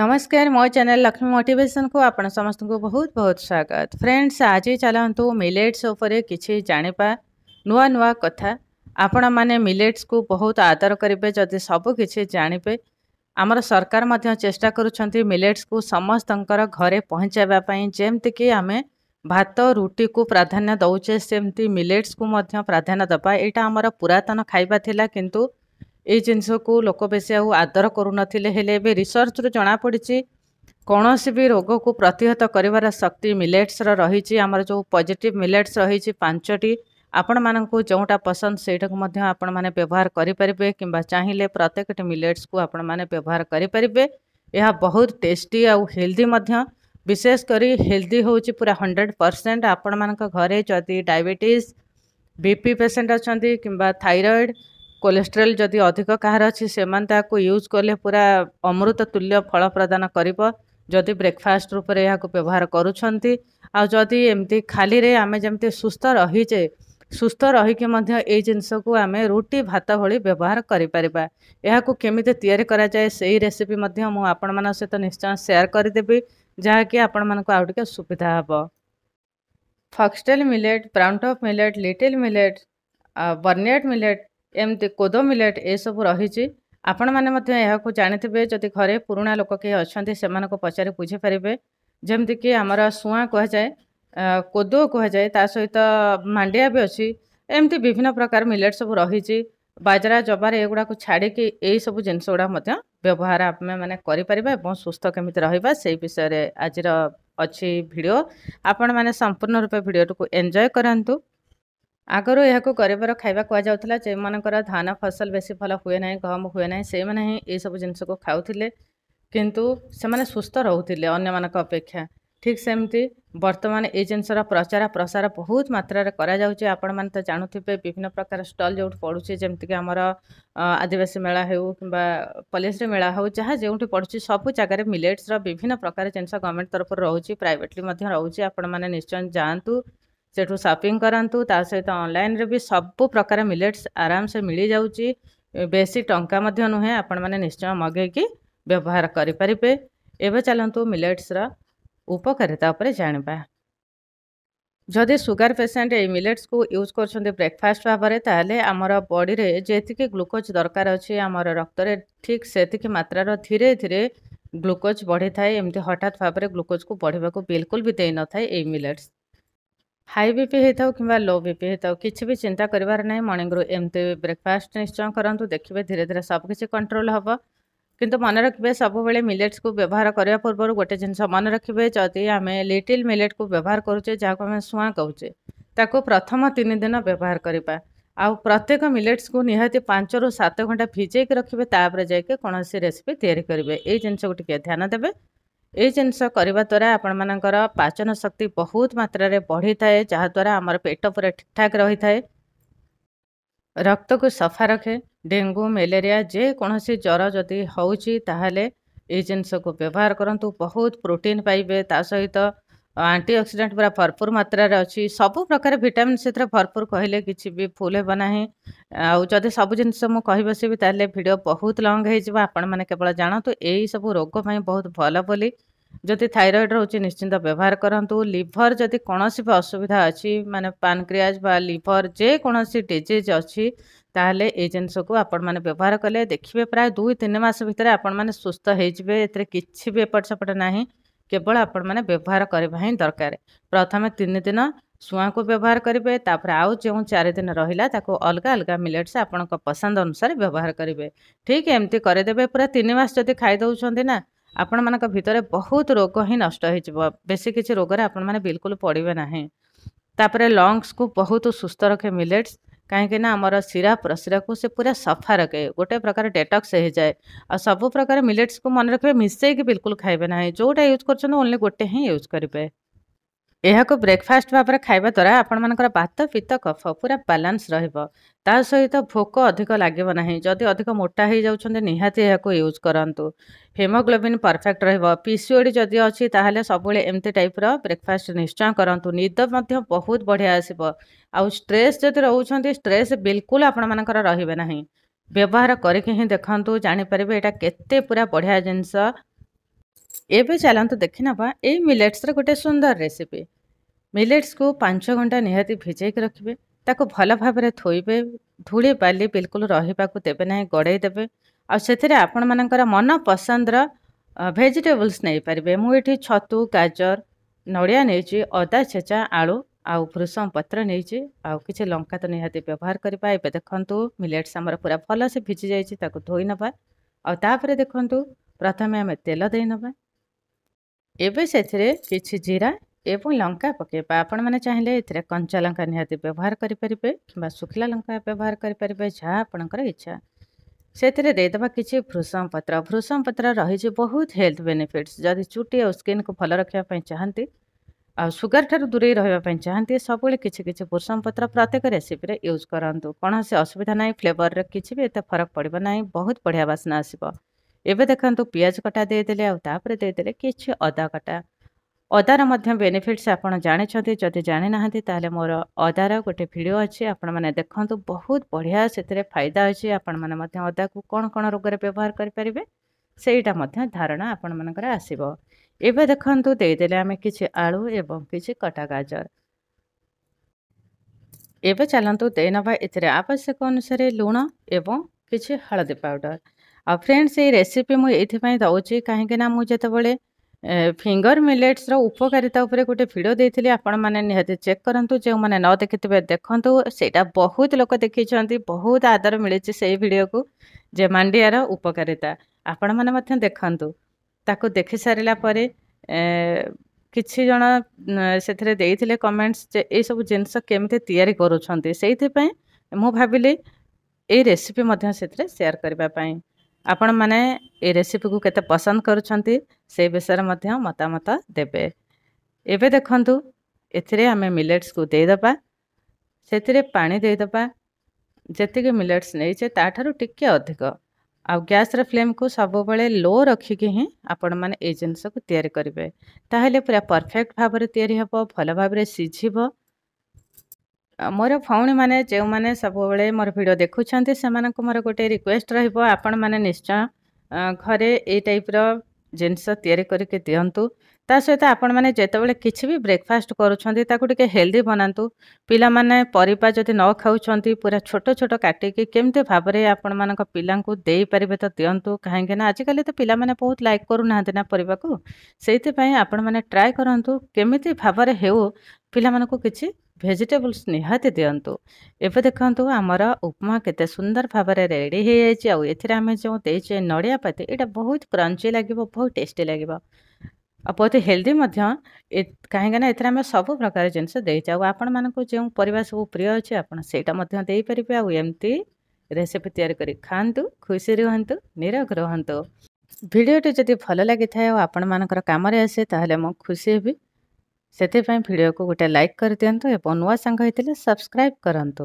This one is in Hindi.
ନମସ୍କାର ମୋ ଚ୍ୟାନେଲ ଲକ୍ଷ୍ମୀ ମୋଟିଭେସନକୁ ଆପଣ ସମସ୍ତଙ୍କୁ ବହୁତ ବହୁତ ସ୍ୱାଗତ ଫ୍ରେଣ୍ଡସ୍ ଆଜି ଚାଲନ୍ତୁ ମିଲେଟ୍ସ ଉପରେ କିଛି ଜାଣିବା ନୂଆ ନୂଆ କଥା ଆପଣମାନେ ମିଲେଟ୍ସକୁ ବହୁତ ଆଦର କରିବେ ଯଦି ସବୁ କିଛି ଜାଣିବେ ଆମର ସରକାର ମଧ୍ୟ ଚେଷ୍ଟା କରୁଛନ୍ତି ମିଲେଟ୍ସକୁ ସମସ୍ତଙ୍କର ଘରେ ପହଞ୍ଚାଇବା ପାଇଁ ଯେମିତିକି ଆମେ ଭାତ ରୁଟିକୁ ପ୍ରାଧାନ୍ୟ ଦେଉଛେ ସେମିତି ମିଲେଟ୍ସକୁ ମଧ୍ୟ ପ୍ରାଧାନ୍ୟ ଦେବା ଏଇଟା ଆମର ପୁରାତନ ଖାଇବା ଥିଲା କିନ୍ତୁ ଏଇ ଜିନିଷକୁ ଲୋକ ବେଶୀ ଆଉ ଆଦର କରୁନଥିଲେ ହେଲେ ଏବେ ରିସର୍ଚ୍ଚରୁ ଜଣାପଡ଼ିଛି କୌଣସି ବି ରୋଗକୁ ପ୍ରତିହତ କରିବାର ଶକ୍ତି ମିଲେଟ୍ସର ରହିଛି ଆମର ଯେଉଁ ପଜିଟିଭ୍ ମିଲେଟ୍ସ ରହିଛି ପାଞ୍ଚଟି ଆପଣମାନଙ୍କୁ ଯେଉଁଟା ପସନ୍ଦ ସେଇଟାକୁ ମଧ୍ୟ ଆପଣମାନେ ବ୍ୟବହାର କରିପାରିବେ କିମ୍ବା ଚାହିଁଲେ ପ୍ରତ୍ୟେକଟି ମିଲେଟ୍ସକୁ ଆପଣମାନେ ବ୍ୟବହାର କରିପାରିବେ ଏହା ବହୁତ ଟେଷ୍ଟି ଆଉ ହେଲ୍ଦି ମଧ୍ୟ ବିଶେଷ କରି ହେଲ୍ଦି ହେଉଛି ପୁରା ହଣ୍ଡ୍ରେଡ଼ ପରସେଣ୍ଟ ଆପଣମାନଙ୍କ ଘରେ ଯଦି ଡାଇବେଟିସ୍ ବିପି ପେସେଣ୍ଟ ଅଛନ୍ତି କିମ୍ବା ଥାଇରଏଡ଼ कोलेस्ट्रल जदि अधिक कह रही से यूज कले पूरा अमृत तुल्य फल प्रदान करदी ब्रेकफास्ट रूप से यह व्यवहार करुं आदि एमती खाली आम जमी सुस्थ रहीचे सुस्थ रही ये जिनस को आम रुटी भात भाई व्यवहार करमी याए से ही रेसीपी मुझे सहित निश्चय सेयार करदेवि जहाँकि आपण मानक आ सुविधा हे foxtail millet browntop millet little millet barnyard millet ଏମିତି କୋଦୋ ମିଲେଟ୍ ଏସବୁ ରହିଛି ଆପଣମାନେ ମଧ୍ୟ ଏହାକୁ ଜାଣିଥିବେ ଯଦି ଘରେ ପୁରୁଣା ଲୋକ କିଏ ଅଛନ୍ତି ସେମାନଙ୍କୁ ପଚାରି ବୁଝିପାରିବେ ଯେମିତିକି ଆମର ଶୁଆଁ କୁହାଯାଏ କୋଦୋ କୁହାଯାଏ ତା ସହିତ ମାଣ୍ଡିଆ ବି ଅଛି ଏମିତି ବିଭିନ୍ନ ପ୍ରକାର ମିଲେଟ୍ ସବୁ ରହିଛି ବାଜରା ଜବାରେ ଏଗୁଡ଼ାକୁ ଛାଡ଼ିକି ଏହିସବୁ ଜିନିଷ ଗୁଡ଼ାକ ମଧ୍ୟ ବ୍ୟବହାର ଆମେମାନେ କରିପାରିବା ଏବଂ ସୁସ୍ଥ କେମିତି ରହିବା ସେଇ ବିଷୟରେ ଆଜିର ଅଛି ଭିଡ଼ିଓ ଆପଣମାନେ ସମ୍ପୂର୍ଣ୍ଣ ରୂପେ ଭିଡ଼ିଓଟିକୁ ଏନ୍ଜୟ କରନ୍ତୁ आगर यह गरीबर खावा कहुला जो मान धान फसल बेस भल हुए ना गहम हुए ना से ही सब जिनस को खाऊ कि सुस्थ रोते अं मान अपेक्षा ठीक सेमती बर्तमान ये जिनसर प्रचार प्रसार बहुत मात्रा रे करा मात्र आपण मैंने तो जानुथे विभिन्न प्रकार स्टल जो पड़ू जमीक आमर आदिवासी मेला हो कि पलिस मेला हो जहाँ जो पड़ू सब जगह मिलेट्स विभिन्न प्रकार जिन गवर्नमेंट तरफ रोचे प्राइटली रोचे आपण मैंने निश्चय जातु सेठ सपिंग करूँ तालाइन रे भी सब प्रकार मिलेट्स आराम से मिल जाऊँगी बेसी टाँव नुहे निश्चय मगे व्यवहार करें एवं चलतु मिलेट्स उपकारिता जाणवा जदि सुगार पेसेंट य मिलेट्स को यूज कर ब्रेकफास्ट भाव में तेल आम बडी जी ग्लुकोज दरकार अच्छे आम रक्त ठीक से मात्रा धीरे धीरे ग्लुकोज बढ़ी थाएम हठात भाव में ग्लुकोज को बढ़ाक बिलकुल भी दे न था मिलेट्स हाई बीपी होता कि लो बीपी होता किसी भी चिंता करार ना मर्णिंग एमती ब्रेकफास्ट निश्चय करूँ देखिए धीरे धीरे सबकि कंट्रोल हम कि मन रखिए सब वे मिलेट्स को व्यवहार करने पूर्व गोटे जिनस मन रखिए जदि आम लिटिल मिलेट को व्यवहार करुचे जहाँ को सुआ कौचे प्रथम तीन दिन व्यवहार करने आ प्रत्येक मिलेट्स को निहत पांच रू सत घंटा भिजेक रखिए जाए कौन सी रेसीपी या जिनस को ध्यान देते ଏଇ ଜିନିଷ କରିବା ଦ୍ୱାରା ଆପଣମାନଙ୍କର ପାଚନ ଶକ୍ତି ବହୁତ ମାତ୍ରାରେ ବଢ଼ିଥାଏ ଯାହାଦ୍ୱାରା ଆମର ପେଟ ପୁରା ଠାକ୍ ରହିଥାଏ ରକ୍ତକୁ ସଫା ରଖେ ଡେଙ୍ଗୁ ମ୍ୟାଲେରିଆ ଯେକୌଣସି ଜ୍ୱର ଯଦି ହେଉଛି ତାହେଲେ ଏଇ ଜିନିଷକୁ ବ୍ୟବହାର କରନ୍ତୁ ବହୁତ ପ୍ରୋଟିନ୍ ପାଇବେ ତା ସହିତ आंटीअक्सीडेट पूरा भरपूर मात्रा अच्छी सब प्रकार भिटामिन से भरपूर कहले कि भी फुल हे ना आदि सब जिन कह बस भिड बहुत लंग हो आपल जानतु यही सब रोग बहुत भल बोली जो थायरएड रोचे निश्चिंत व्यवहार करूँ लिभर जदि कौन भी असुविधा अच्छी मानने पानक्रियाज लिभर जेकोसी डिजिज अच्छी तेल ये जिनस को आपण मैंने व्यवहार कले देखिए प्राय दुई तीन मस भाई आपण हो किसी भी एपट सेपट ना केवल आपने व्यवहार करने हिं दरकार प्रथम तीन दिन सुआ को व्यवहार करेंपर आउ जो चार दिन रहा अलग अलग मिलेट्स आपण पसंद अनुसार व्यवहार करेंगे ठीक एमती करदे पूरा तीन मस जब खाई ना आपण मान भितर बहुत रोग ही नष्ट बेस किसी रोग में आपल पड़े ना तापर लंगस को बहुत सुस्थ रखे मिलेट्स कहीं आमर शिरा प्रशिरा को पूरा सफा रखे गोटे प्रकार डेटक्स हो जाए और सब प्रकार मिलेट्स को मन रखे मिसेक बिल्कुल खाए ना जोटा यूज करें ओनली गोटे हिं यूज करेंगे ଏହାକୁ ବ୍ରେକଫାଷ୍ଟ ଭାବରେ ଖାଇବା ଦ୍ୱାରା ଆପଣମାନଙ୍କର ବାତ ପିତ୍ତ କଫ ପୁରା ବାଲାନ୍ସ ରହିବ ତା ସହିତ ଭୋକ ଅଧିକ ଲାଗିବ ନାହିଁ ଯଦି ଅଧିକ ମୋଟା ହେଇଯାଉଛନ୍ତି ନିହାତି ଏହାକୁ ୟୁଜ୍ କରନ୍ତୁ ହିମୋଗ୍ଲୋବିନ୍ ପରଫେକ୍ଟ ରହିବ ପିସିଓଡ଼ି ଯଦି ଅଛି ତାହେଲେ ସବୁବେଳେ ଏମିତି ଟାଇପ୍ର ବ୍ରେକଫାଷ୍ଟ ନିଶ୍ଚୟ କରନ୍ତୁ ନିଦ ମଧ୍ୟ ବହୁତ ବଢ଼ିଆ ଆସିବ ଆଉ ଷ୍ଟ୍ରେସ୍ ଯଦି ରହୁଛନ୍ତି ଷ୍ଟ୍ରେସ୍ ବିଲକୁଲ ଆପଣମାନଙ୍କର ରହିବେ ନାହିଁ ବ୍ୟବହାର କରିକି ହିଁ ଦେଖନ୍ତୁ ଜାଣିପାରିବେ ଏଇଟା କେତେ ପୁରା ବଢ଼ିଆ ଜିନିଷ ଏବେ ଚାଲନ୍ତୁ ଦେଖିନେବା ଏଇ ମିଲେଟ୍ସର ଗୋଟେ ସୁନ୍ଦର ରେସିପି ମିଲେଟ୍ସକୁ ପାଞ୍ଚ ଘଣ୍ଟା ନିହାତି ଭିଜେଇକି ରଖିବେ ତାକୁ ଭଲ ଭାବରେ ଧୋଇବେ ଧୂଳି ବାଲି ବିଲକୁଲ ରହିବାକୁ ଦେବେ ନାହିଁ ଗଡ଼େଇ ଦେବେ ଆଉ ସେଥିରେ ଆପଣମାନଙ୍କର ମନ ପସନ୍ଦର ଭେଜିଟେବଲ୍ସ ନେଇପାରିବେ ମୁଁ ଏଠି ଛତୁ ଗାଜର ନଡ଼ିଆ ନେଇଛି ଅଦା ଛେଚା ଆଳୁ ଆଉ ଭୃଷମ ପତ୍ର ନେଇଛି ଆଉ କିଛି ଲଙ୍କା ତ ନିହାତି ବ୍ୟବହାର କରିବା ଏବେ ଦେଖନ୍ତୁ ମିଲେଟ୍ସ ଆମର ପୁରା ଭଲସେ ଭିଜି ଯାଇଛି ତାକୁ ଧୋଇ ନେବା ଆଉ ତାପରେ ଦେଖନ୍ତୁ ପ୍ରଥମେ ଆମେ ତେଲ ଦେଇନେବା एवं से किसी जीरा एवं लंका पकेबा आप चाहिए ये कंचा लंका निहाती व्यवहार करें कि शुखला लंका व्यवहार करें जहाँ आपणकर इच्छा से किसी भृसम पत्र भृसम पत्र रही बहुत हेल्थ बेनिफिट्स जदि चुट्टी और स्किन को भल रखापी चाहती आ सुगार ठार दूरे रहा चाहती सब किसी किसी पत्र प्रत्येक रेसीपि यूज करूँ कौन असुविधा ना फ्लेवर रे किसी भी ये फरक पड़े ना बहुत बढ़िया बास्ना आसपा ଏବେ ଦେଖନ୍ତୁ ପିଆଜ କଟା ଦେଇଦେଲେ ଆଉ ତାପରେ ଦେଇଦେଲେ କିଛି ଅଦା କଟା ଅଦାର ମଧ୍ୟ ବେନିଫିଟ୍ସ ଆପଣ ଜାଣିଛନ୍ତି ଯଦି ଜାଣିନାହାନ୍ତି ତାହେଲେ ମୋର ଅଦାର ଗୋଟେ ଭିଡ଼ିଓ ଅଛି ଆପଣମାନେ ଦେଖନ୍ତୁ ବହୁତ ବଢ଼ିଆ ସେଥିରେ ଫାଇଦା ଅଛି ଆପଣମାନେ ମଧ୍ୟ ଅଦାକୁ କ'ଣ କ'ଣ ରୋଗରେ ବ୍ୟବହାର କରିପାରିବେ ସେଇଟା ମଧ୍ୟ ଧାରଣା ଆପଣମାନଙ୍କର ଆସିବ ଏବେ ଦେଖନ୍ତୁ ଦେଇଦେଲେ ଆମେ କିଛି ଆଳୁ ଏବଂ କିଛି କଟା ଗାଜର ଏବେ ଚାଲନ୍ତୁ ଦେଇନେବା ଏଥିରେ ଆବଶ୍ୟକ ଅନୁସାରେ ଲୁଣ ଏବଂ କିଛି ହଳଦୀ ପାଉଡ଼ର ଆଉ ଫ୍ରେଣ୍ଡସ୍ ଏଇ ରେସିପି ମୁଁ ଏଇଥିପାଇଁ ଦେଉଛି କାହିଁକିନା ମୁଁ ଯେତେବେଳେ ଫିଙ୍ଗର ମିଲେଟ୍ସର ଉପକାରିତା ଉପରେ ଗୋଟେ ଭିଡ଼ିଓ ଦେଇଥିଲି ଆପଣମାନେ ନିହାତି ଚେକ୍ କରନ୍ତୁ ଯେଉଁମାନେ ନ ଦେଖିଥିବେ ଦେଖନ୍ତୁ ସେଇଟା ବହୁତ ଲୋକ ଦେଖିଛନ୍ତି ବହୁତ ଆଦର ମିଳିଛି ସେଇ ଭିଡ଼ିଓକୁ ଯେ ମାଣ୍ଡିଆର ଉପକାରିତା ଆପଣମାନେ ମଧ୍ୟ ଦେଖନ୍ତୁ ତାକୁ ଦେଖିସାରିଲା ପରେ କିଛି ଜଣ ସେଥିରେ ଦେଇଥିଲେ କମେଣ୍ଟସ୍ ଯେ ଏଇସବୁ ଜିନିଷ କେମିତି ତିଆରି କରୁଛନ୍ତି ସେଇଥିପାଇଁ ମୁଁ ଭାବିଲି ଏଇ ରେସିପି ମଧ୍ୟ ସେଥିରେ ସେୟାର କରିବା ପାଇଁ आपण मैने रेसीपी को पसंद से विषय में मतामत देवे एवं देखु एमें मिलेट्स को देदेब से पादे जी मिलेट्स नहीं अधिक आ गैस फ्लेम को सब बड़े लो रखिक ही आपण मैंने जिनस को या परफेक्ट भाव में या भल भाव सीझे ମୋର ଭଉଣୀମାନେ ଯେଉଁମାନେ ସବୁବେଳେ ମୋର ଭିଡ଼ିଓ ଦେଖୁଛନ୍ତି ସେମାନଙ୍କୁ ମୋର ଗୋଟେ ରିକ୍ୱେଷ୍ଟ ରହିବ ଆପଣମାନେ ନିଶ୍ଚୟ ଘରେ ଏଇ ଟାଇପ୍ର ଜିନିଷ ତିଆରି କରିକି ଦିଅନ୍ତୁ ତା ସହିତ ଆପଣମାନେ ଯେତେବେଳେ କିଛି ବି ବ୍ରେକ୍ଫାଷ୍ଟ କରୁଛନ୍ତି ତାକୁ ଟିକିଏ ହେଲ୍ଦି ବନାନ୍ତୁ ପିଲାମାନେ ପରିବା ଯଦି ନ ଖାଉଛନ୍ତି ପୁରା ଛୋଟ ଛୋଟ କାଟିକି କେମିତି ଭାବରେ ଆପଣମାନଙ୍କ ପିଲାଙ୍କୁ ଦେଇପାରିବେ ତ ଦିଅନ୍ତୁ କାହିଁକି ନା ଆଜିକାଲି ତ ପିଲାମାନେ ବହୁତ ଲାଇକ୍ କରୁନାହାନ୍ତି ନା ପରିବାକୁ ସେଇଥିପାଇଁ ଆପଣମାନେ ଟ୍ରାଏ କରନ୍ତୁ କେମିତି ଭାବରେ ହେଉ ପିଲାମାନଙ୍କୁ କିଛି ଭେଜିଟେବଲ୍ସ ନିହାତି ଦିଅନ୍ତୁ ଏବେ ଦେଖନ୍ତୁ ଆମର ଉପମା କେତେ ସୁନ୍ଦର ଭାବରେ ରେଡ଼ି ହୋଇଯାଇଛି ଆଉ ଏଥିରେ ଆମେ ଯେଉଁ ଦେଇଛେ ନଡ଼ିଆ ପାତି ଏଇଟା ବହୁତ କ୍ରଞ୍ଚି ଲାଗିବ ବହୁତ ଟେଷ୍ଟି ଲାଗିବ ଆଉ ବହୁତ ହେଲ୍ଦି ମଧ୍ୟ କାହିଁକିନା ଏଥିରେ ଆମେ ସବୁ ପ୍ରକାର ଜିନିଷ ଦେଇଛେ ଆଉ ଆପଣମାନଙ୍କୁ ଯେଉଁ ପରିବା ସବୁ ପ୍ରିୟ ଅଛି ଆପଣ ସେଇଟା ମଧ୍ୟ ଦେଇପାରିବେ ଆଉ ଏମିତି ରେସିପି ତିଆରି କରି ଖାଆନ୍ତୁ ଖୁସି ରୁହନ୍ତୁ ନିରୋଗ ରୁହନ୍ତୁ ଭିଡ଼ିଓଟି ଯଦି ଭଲ ଲାଗିଥାଏ ଆଉ ଆପଣମାନଙ୍କର କାମରେ ଆସେ ତାହେଲେ ମୁଁ ଖୁସି ହେବି ᱥᱮᱛᱮᱯᱮ ভিডিও কো গুটা লাইক কর দিওন তো এ বনুয়া সাংহিতলে সাবস্ক্রাইব করন্তো